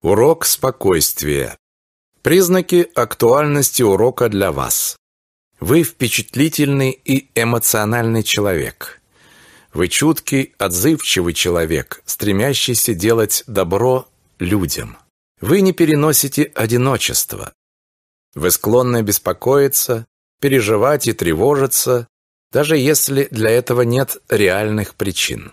Урок спокойствия. Признаки актуальности урока для вас. Вы впечатлительный и эмоциональный человек. Вы чуткий, отзывчивый человек, стремящийся делать добро людям. Вы не переносите одиночество. Вы склонны беспокоиться, переживать и тревожиться, даже если для этого нет реальных причин.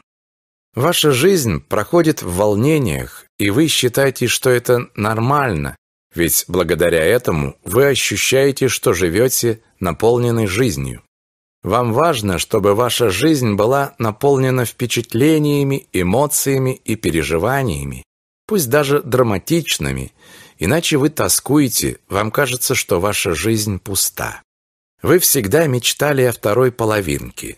Ваша жизнь проходит в волнениях, и вы считаете, что это нормально, ведь благодаря этому вы ощущаете, что живете наполненной жизнью. Вам важно, чтобы ваша жизнь была наполнена впечатлениями, эмоциями и переживаниями, пусть даже драматичными, иначе вы тоскуете, вам кажется, что ваша жизнь пуста. Вы всегда мечтали о второй половинке.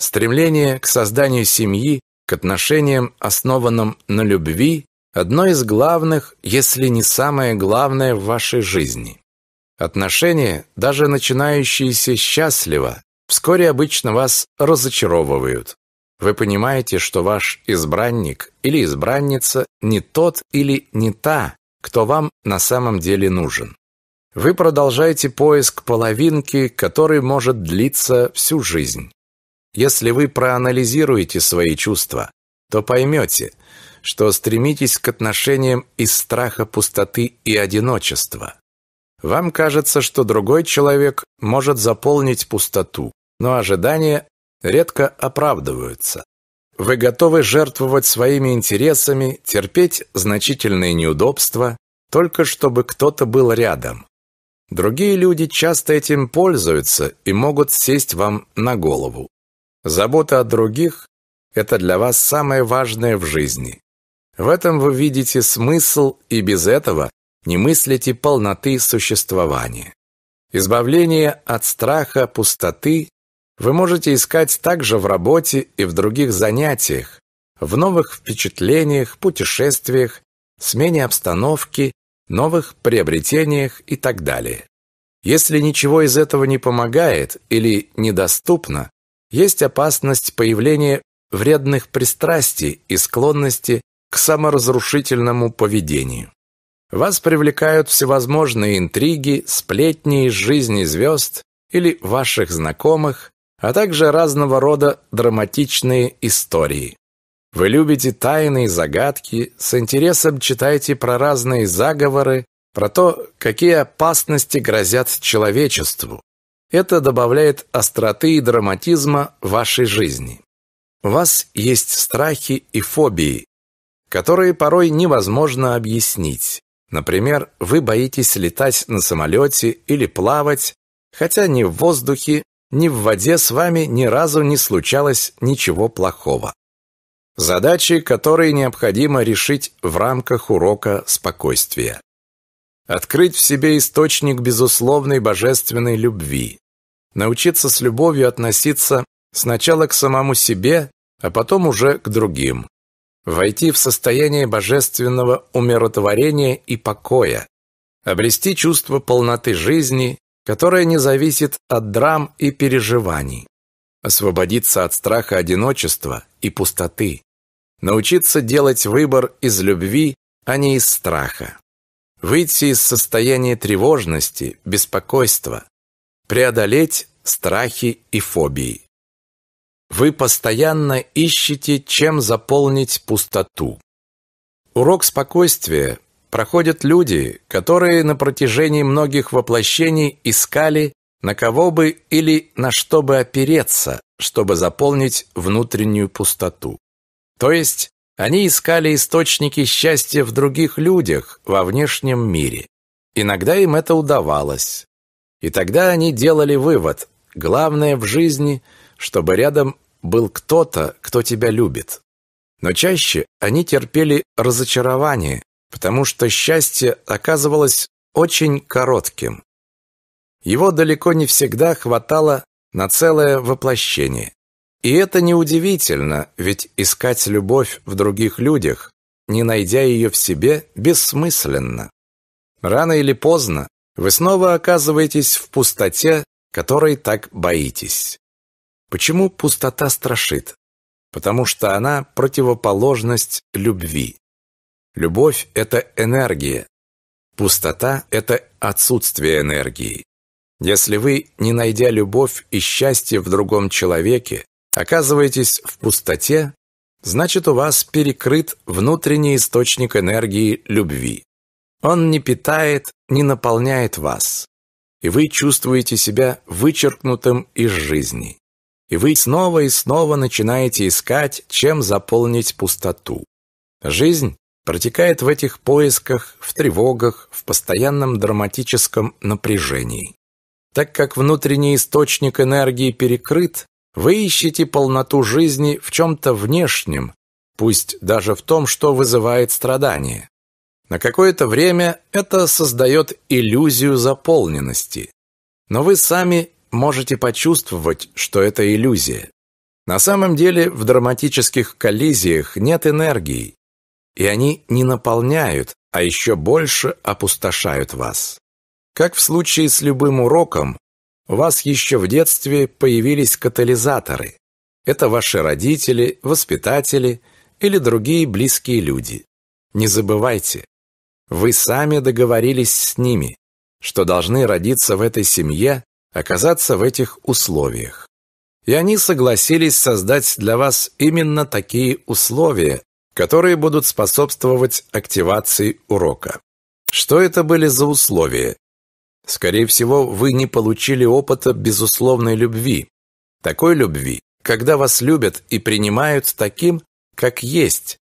Стремление к созданию семьи, к отношениям, основанным на любви, одно из главных, если не самое главное в вашей жизни. Отношения, даже начинающиеся счастливо, вскоре обычно вас разочаровывают. Вы понимаете, что ваш избранник или избранница не тот или не та, кто вам на самом деле нужен. Вы продолжаете поиск половинки, который может длиться всю жизнь. Если вы проанализируете свои чувства, то поймете – что стремитесь к отношениям из страха пустоты и одиночества. Вам кажется, что другой человек может заполнить пустоту, но ожидания редко оправдываются. Вы готовы жертвовать своими интересами, терпеть значительные неудобства, только чтобы кто-то был рядом. Другие люди часто этим пользуются и могут сесть вам на голову. Забота о других – это для вас самое важное в жизни. В этом вы видите смысл и без этого не мыслите полноты существования. Избавление от страха пустоты вы можете искать также в работе и в других занятиях, в новых впечатлениях, путешествиях, смене обстановки, новых приобретениях и так далее. Если ничего из этого не помогает или недоступно, есть опасность появления вредных пристрастий и склонности к саморазрушительному поведению. Вас привлекают всевозможные интриги, сплетни из жизни звезд или ваших знакомых, а также разного рода драматичные истории. Вы любите тайны и загадки, с интересом читаете про разные заговоры, про то, какие опасности грозят человечеству. Это добавляет остроты и драматизма вашей жизни. У вас есть страхи и фобии, которые порой невозможно объяснить. Например, вы боитесь летать на самолете или плавать, хотя ни в воздухе, ни в воде с вами ни разу не случалось ничего плохого. Задачи, которые необходимо решить в рамках урока спокойствия. Открыть в себе источник безусловной божественной любви. Научиться с любовью относиться сначала к самому себе, а потом уже к другим войти в состояние божественного умиротворения и покоя, обрести чувство полноты жизни, которое не зависит от драм и переживаний, освободиться от страха одиночества и пустоты, научиться делать выбор из любви, а не из страха, выйти из состояния тревожности, беспокойства, преодолеть страхи и фобии. Вы постоянно ищете, чем заполнить пустоту. Урок спокойствия проходят люди, которые на протяжении многих воплощений искали, на кого бы или на что бы опереться, чтобы заполнить внутреннюю пустоту. То есть они искали источники счастья в других людях, во внешнем мире. Иногда им это удавалось. И тогда они делали вывод: главное в жизни чтобы рядом был кто-то, кто тебя любит. Но чаще они терпели разочарование, потому что счастье оказывалось очень коротким. Его далеко не всегда хватало на целое воплощение. И это неудивительно, ведь искать любовь в других людях, не найдя ее в себе, бессмысленно. Рано или поздно вы снова оказываетесь в пустоте, которой так боитесь. Почему пустота страшит? Потому что она противоположность любви. Любовь – это энергия. Пустота – это отсутствие энергии. Если вы, не найдя любовь и счастье в другом человеке, оказываетесь в пустоте, значит у вас перекрыт внутренний источник энергии любви. Он не питает, не наполняет вас, и вы чувствуете себя вычеркнутым из жизни. И вы снова и снова начинаете искать, чем заполнить пустоту. Жизнь протекает в этих поисках, в тревогах, в постоянном драматическом напряжении. Так как внутренний источник энергии перекрыт, вы ищете полноту жизни в чем-то внешнем, пусть даже в том, что вызывает страдания. На какое-то время это создает иллюзию заполненности. Но вы сами можете почувствовать, что это иллюзия. На самом деле в драматических коллизиях нет энергии, и они не наполняют, а еще больше опустошают вас. Как в случае с любым уроком, у вас еще в детстве появились катализаторы. Это ваши родители, воспитатели или другие близкие люди. Не забывайте, вы сами договорились с ними, что должны родиться в этой семье оказаться в этих условиях. И они согласились создать для вас именно такие условия, которые будут способствовать активации урока. Что это были за условия? Скорее всего, вы не получили опыта безусловной любви. Такой любви, когда вас любят и принимают таким, как есть,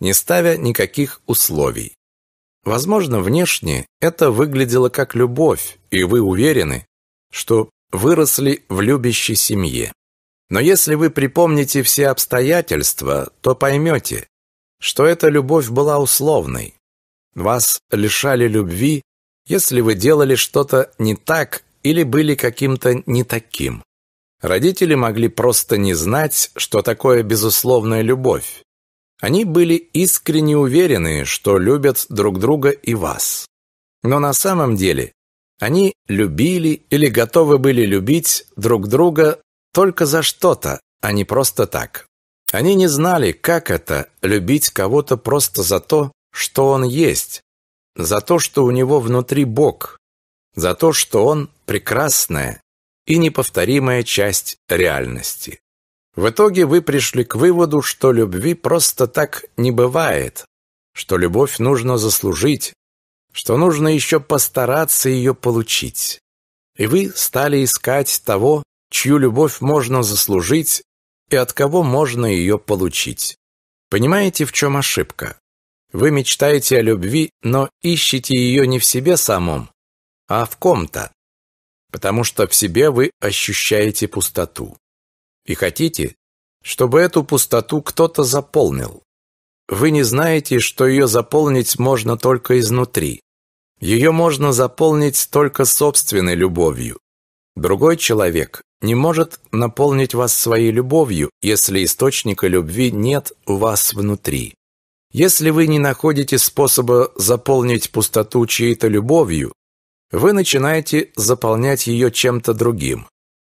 не ставя никаких условий. Возможно, внешне это выглядело как любовь, и вы уверены, что выросли в любящей семье. Но если вы припомните все обстоятельства, то поймете, что эта любовь была условной. Вас лишали любви, если вы делали что-то не так или были каким-то не таким. Родители могли просто не знать, что такое безусловная любовь. Они были искренне уверены, что любят друг друга и вас. Но на самом деле они любили или готовы были любить друг друга только за что-то, а не просто так. Они не знали, как это – любить кого-то просто за то, что он есть, за то, что у него внутри Бог, за то, что он – прекрасная и неповторимая часть реальности. В итоге вы пришли к выводу, что любви просто так не бывает, что любовь нужно заслужить, что нужно еще постараться ее получить. И вы стали искать того, чью любовь можно заслужить и от кого можно ее получить. Понимаете, в чем ошибка? Вы мечтаете о любви, но ищете ее не в себе самом, а в ком-то, потому что в себе вы ощущаете пустоту. И хотите, чтобы эту пустоту кто-то заполнил. Вы не знаете, что ее заполнить можно только изнутри. Ее можно заполнить только собственной любовью. Другой человек не может наполнить вас своей любовью, если источника любви нет у вас внутри. Если вы не находите способа заполнить пустоту чьей-то любовью, вы начинаете заполнять ее чем-то другим.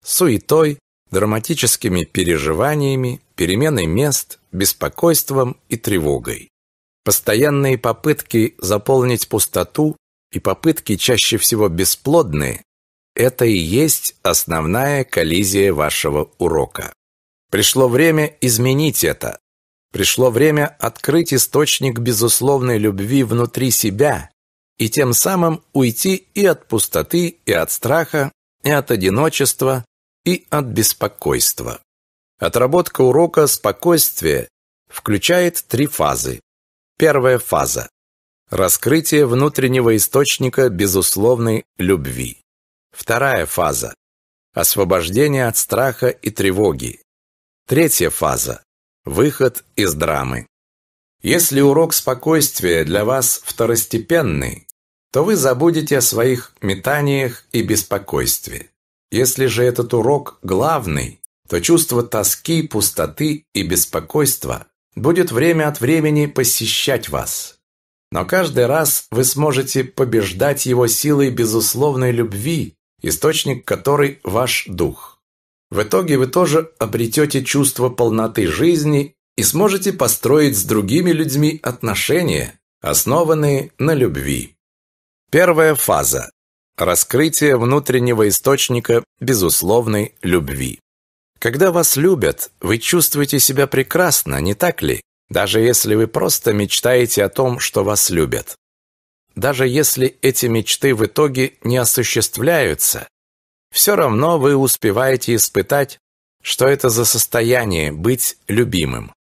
Суетой, драматическими переживаниями, переменой мест, беспокойством и тревогой. Постоянные попытки заполнить пустоту и попытки чаще всего бесплодные – это и есть основная коллизия вашего урока. Пришло время изменить это. Пришло время открыть источник безусловной любви внутри себя и тем самым уйти и от пустоты, и от страха, и от одиночества, и от беспокойства. Отработка урока спокойствия включает три фазы. Первая фаза. Раскрытие внутреннего источника безусловной любви. Вторая фаза. Освобождение от страха и тревоги. Третья фаза. Выход из драмы. Если урок спокойствия для вас второстепенный, то вы забудете о своих метаниях и беспокойстве. Если же этот урок главный, то чувство тоски, пустоты и беспокойства будет время от времени посещать вас. Но каждый раз вы сможете побеждать его силой безусловной любви, источник которой ваш дух. В итоге вы тоже обретете чувство полноты жизни и сможете построить с другими людьми отношения, основанные на любви. Первая фаза. Раскрытие внутреннего источника безусловной любви. Когда вас любят, вы чувствуете себя прекрасно, не так ли? Даже если вы просто мечтаете о том, что вас любят. Даже если эти мечты в итоге не осуществляются, все равно вы успеваете испытать, что это за состояние быть любимым.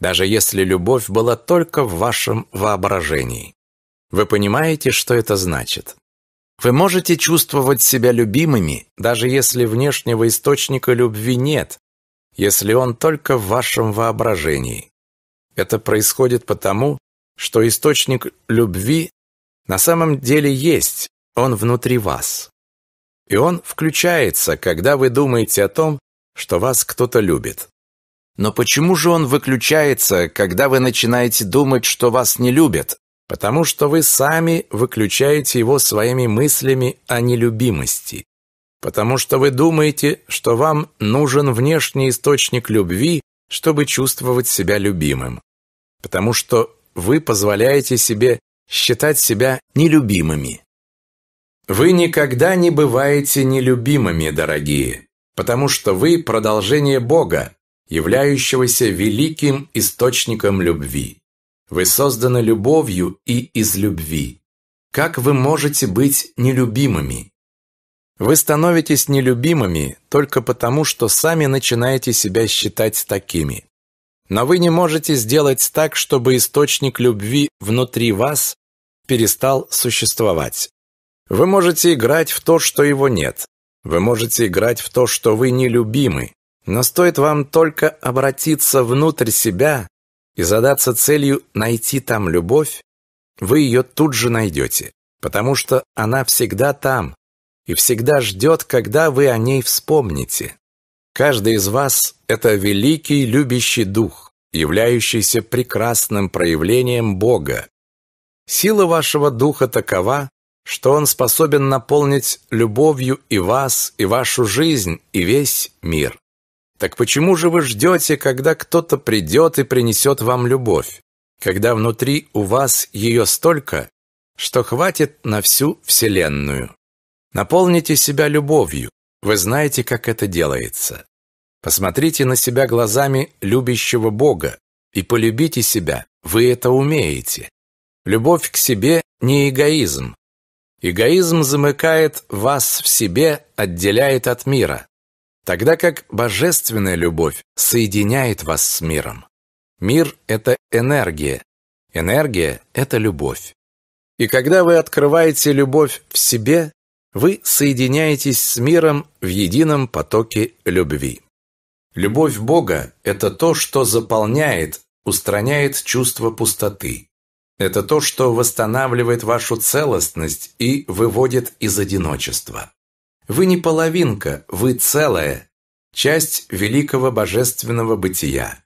Даже если любовь была только в вашем воображении. Вы понимаете, что это значит? Вы можете чувствовать себя любимыми, даже если внешнего источника любви нет, если он только в вашем воображении. Это происходит потому, что источник любви на самом деле есть, он внутри вас. И он включается, когда вы думаете о том, что вас кто-то любит. Но почему же он выключается, когда вы начинаете думать, что вас не любят, потому что вы сами выключаете его своими мыслями о нелюбимости, потому что вы думаете, что вам нужен внешний источник любви, чтобы чувствовать себя любимым, потому что вы позволяете себе считать себя нелюбимыми. Вы никогда не бываете нелюбимыми, дорогие, потому что вы продолжение Бога, являющегося великим источником любви. Вы созданы любовью и из любви. Как вы можете быть нелюбимыми? Вы становитесь нелюбимыми только потому, что сами начинаете себя считать такими. Но вы не можете сделать так, чтобы источник любви внутри вас перестал существовать. Вы можете играть в то, что его нет. Вы можете играть в то, что вы нелюбимы. Но стоит вам только обратиться внутрь себя, и задаться целью найти там любовь, вы ее тут же найдете, потому что она всегда там и всегда ждет, когда вы о ней вспомните. Каждый из вас – это великий любящий дух, являющийся прекрасным проявлением Бога. Сила вашего духа такова, что он способен наполнить любовью и вас, и вашу жизнь, и весь мир. Так почему же вы ждете, когда кто-то придет и принесет вам любовь, когда внутри у вас ее столько, что хватит на всю Вселенную? Наполните себя любовью, вы знаете, как это делается. Посмотрите на себя глазами любящего Бога и полюбите себя, вы это умеете. Любовь к себе не эгоизм. Эгоизм замыкает вас в себе, отделяет от мира. Тогда как божественная любовь соединяет вас с миром. Мир – это энергия. Энергия – это любовь. И когда вы открываете любовь в себе, вы соединяетесь с миром в едином потоке любви. Любовь Бога – это то, что заполняет, устраняет чувство пустоты. Это то, что восстанавливает вашу целостность и выводит из одиночества. Вы не половинка, вы целая часть великого божественного бытия.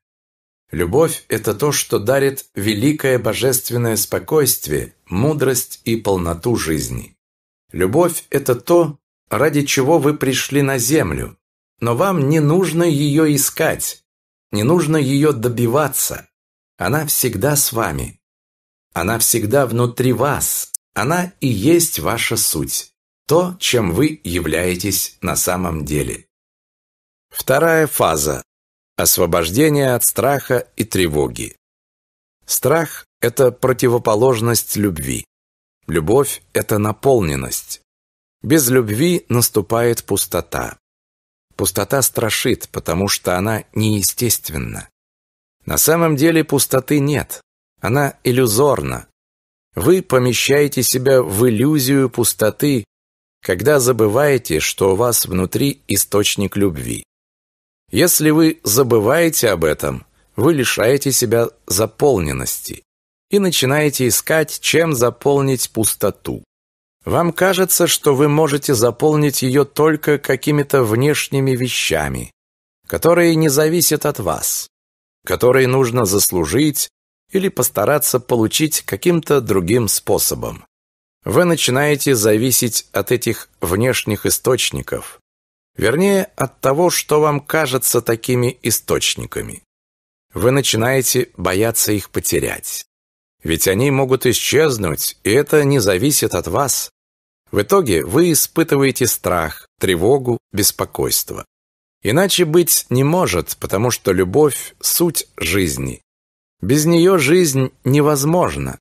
Любовь – это то, что дарит великое божественное спокойствие, мудрость и полноту жизни. Любовь – это то, ради чего вы пришли на землю, но вам не нужно ее искать, не нужно ее добиваться. Она всегда с вами. Она всегда внутри вас. Она и есть ваша суть то, чем вы являетесь на самом деле. Вторая фаза – освобождение от страха и тревоги. Страх – это противоположность любви. Любовь – это наполненность. Без любви наступает пустота. Пустота страшит, потому что она неестественна. На самом деле пустоты нет. Она иллюзорна. Вы помещаете себя в иллюзию пустоты, когда забываете, что у вас внутри источник любви. Если вы забываете об этом, вы лишаете себя заполненности и начинаете искать, чем заполнить пустоту. Вам кажется, что вы можете заполнить ее только какими-то внешними вещами, которые не зависят от вас, которые нужно заслужить или постараться получить каким-то другим способом вы начинаете зависеть от этих внешних источников, вернее, от того, что вам кажется такими источниками. Вы начинаете бояться их потерять. Ведь они могут исчезнуть, и это не зависит от вас. В итоге вы испытываете страх, тревогу, беспокойство. Иначе быть не может, потому что любовь – суть жизни. Без нее жизнь невозможна.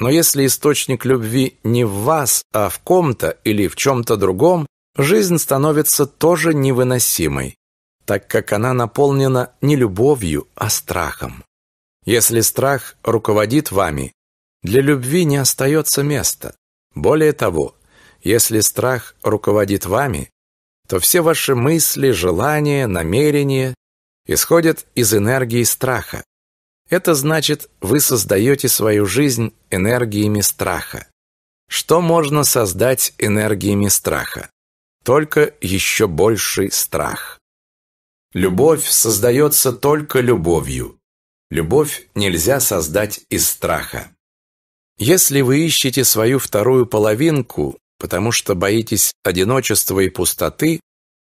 Но если источник любви не в вас, а в ком-то или в чем-то другом, жизнь становится тоже невыносимой, так как она наполнена не любовью, а страхом. Если страх руководит вами, для любви не остается места. Более того, если страх руководит вами, то все ваши мысли, желания, намерения исходят из энергии страха. Это значит, вы создаете свою жизнь энергиями страха. Что можно создать энергиями страха? Только еще больший страх. Любовь создается только любовью. Любовь нельзя создать из страха. Если вы ищете свою вторую половинку, потому что боитесь одиночества и пустоты,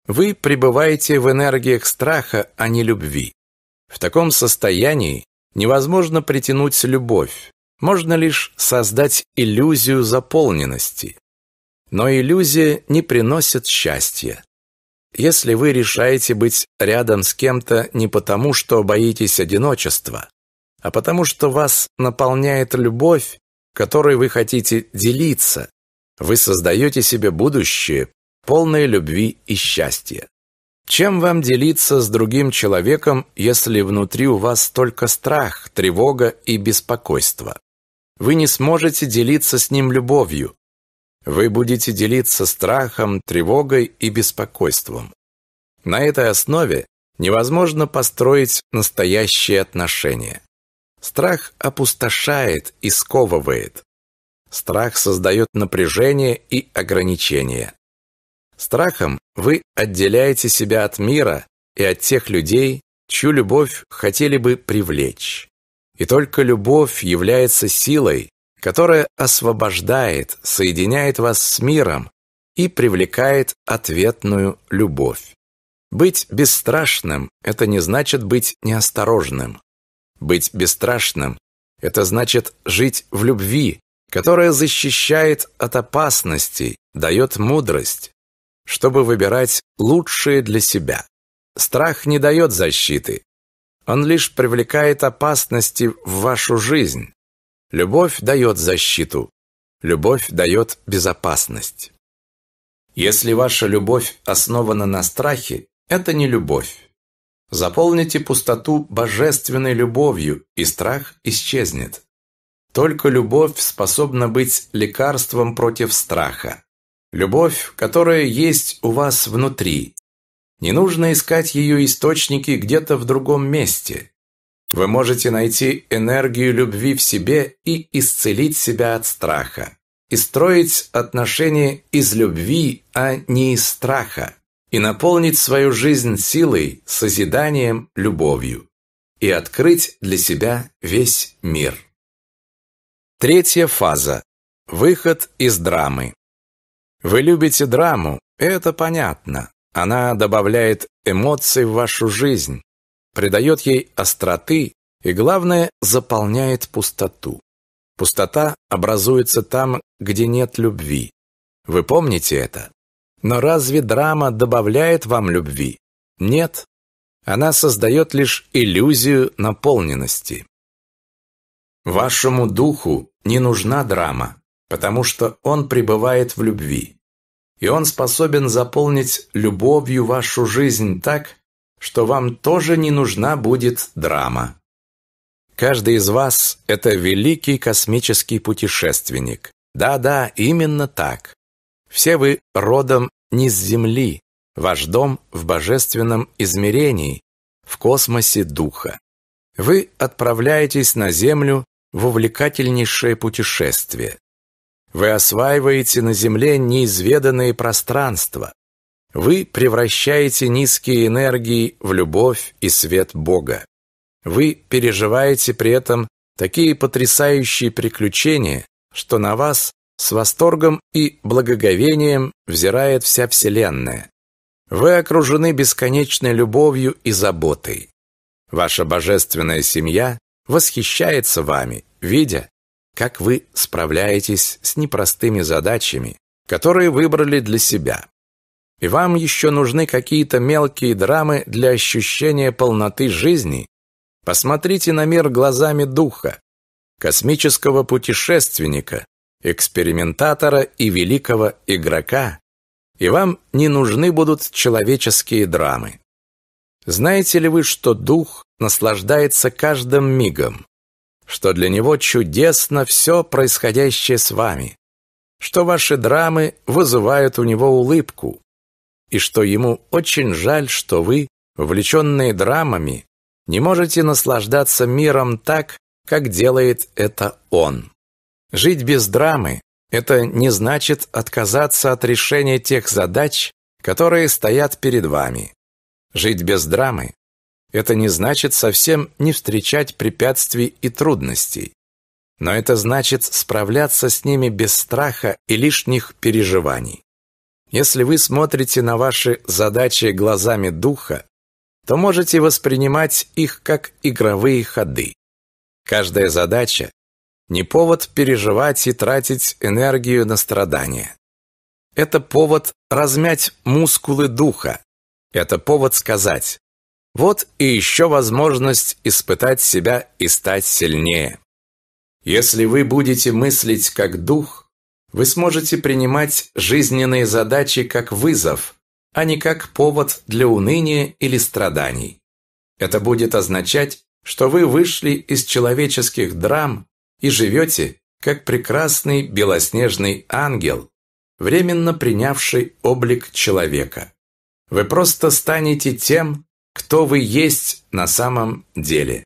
вы пребываете в энергиях страха, а не любви. В таком состоянии невозможно притянуть любовь. Можно лишь создать иллюзию заполненности. Но иллюзия не приносит счастья. Если вы решаете быть рядом с кем-то не потому, что боитесь одиночества, а потому что вас наполняет любовь, которой вы хотите делиться, вы создаете себе будущее, полное любви и счастья. Чем вам делиться с другим человеком, если внутри у вас только страх, тревога и беспокойство? Вы не сможете делиться с ним любовью. Вы будете делиться страхом, тревогой и беспокойством. На этой основе невозможно построить настоящие отношения. Страх опустошает и сковывает. Страх создает напряжение и ограничения. Страхом вы отделяете себя от мира и от тех людей, чью любовь хотели бы привлечь. И только любовь является силой, которая освобождает, соединяет вас с миром и привлекает ответную любовь. Быть бесстрашным – это не значит быть неосторожным. Быть бесстрашным – это значит жить в любви, которая защищает от опасностей, дает мудрость, чтобы выбирать лучшее для себя. Страх не дает защиты. Он лишь привлекает опасности в вашу жизнь. Любовь дает защиту. Любовь дает безопасность. Если ваша любовь основана на страхе, это не любовь. Заполните пустоту божественной любовью, и страх исчезнет. Только любовь способна быть лекарством против страха. Любовь, которая есть у вас внутри. Не нужно искать ее источники где-то в другом месте. Вы можете найти энергию любви в себе и исцелить себя от страха. И строить отношения из любви, а не из страха. И наполнить свою жизнь силой, созиданием, любовью. И открыть для себя весь мир. Третья фаза. Выход из драмы. Вы любите драму, это понятно. Она добавляет эмоций в вашу жизнь, придает ей остроты и, главное, заполняет пустоту. Пустота образуется там, где нет любви. Вы помните это? Но разве драма добавляет вам любви? Нет. Она создает лишь иллюзию наполненности. Вашему духу не нужна драма потому что он пребывает в любви. И он способен заполнить любовью вашу жизнь так, что вам тоже не нужна будет драма. Каждый из вас – это великий космический путешественник. Да-да, именно так. Все вы родом не с Земли, ваш дом в божественном измерении, в космосе духа. Вы отправляетесь на Землю в увлекательнейшее путешествие. Вы осваиваете на Земле неизведанные пространства. Вы превращаете низкие энергии в любовь и свет Бога. Вы переживаете при этом такие потрясающие приключения, что на вас с восторгом и благоговением взирает вся Вселенная. Вы окружены бесконечной любовью и заботой. Ваша божественная семья восхищается вами, видя, как вы справляетесь с непростыми задачами, которые выбрали для себя. И вам еще нужны какие-то мелкие драмы для ощущения полноты жизни? Посмотрите на мир глазами духа, космического путешественника, экспериментатора и великого игрока, и вам не нужны будут человеческие драмы. Знаете ли вы, что дух наслаждается каждым мигом? что для него чудесно все происходящее с вами, что ваши драмы вызывают у него улыбку, и что ему очень жаль, что вы, влеченные драмами, не можете наслаждаться миром так, как делает это он. Жить без драмы – это не значит отказаться от решения тех задач, которые стоят перед вами. Жить без драмы это не значит совсем не встречать препятствий и трудностей. Но это значит справляться с ними без страха и лишних переживаний. Если вы смотрите на ваши задачи глазами духа, то можете воспринимать их как игровые ходы. Каждая задача – не повод переживать и тратить энергию на страдания. Это повод размять мускулы духа. Это повод сказать вот и еще возможность испытать себя и стать сильнее. Если вы будете мыслить как дух, вы сможете принимать жизненные задачи как вызов, а не как повод для уныния или страданий. Это будет означать, что вы вышли из человеческих драм и живете как прекрасный белоснежный ангел, временно принявший облик человека. Вы просто станете тем, кто вы есть на самом деле.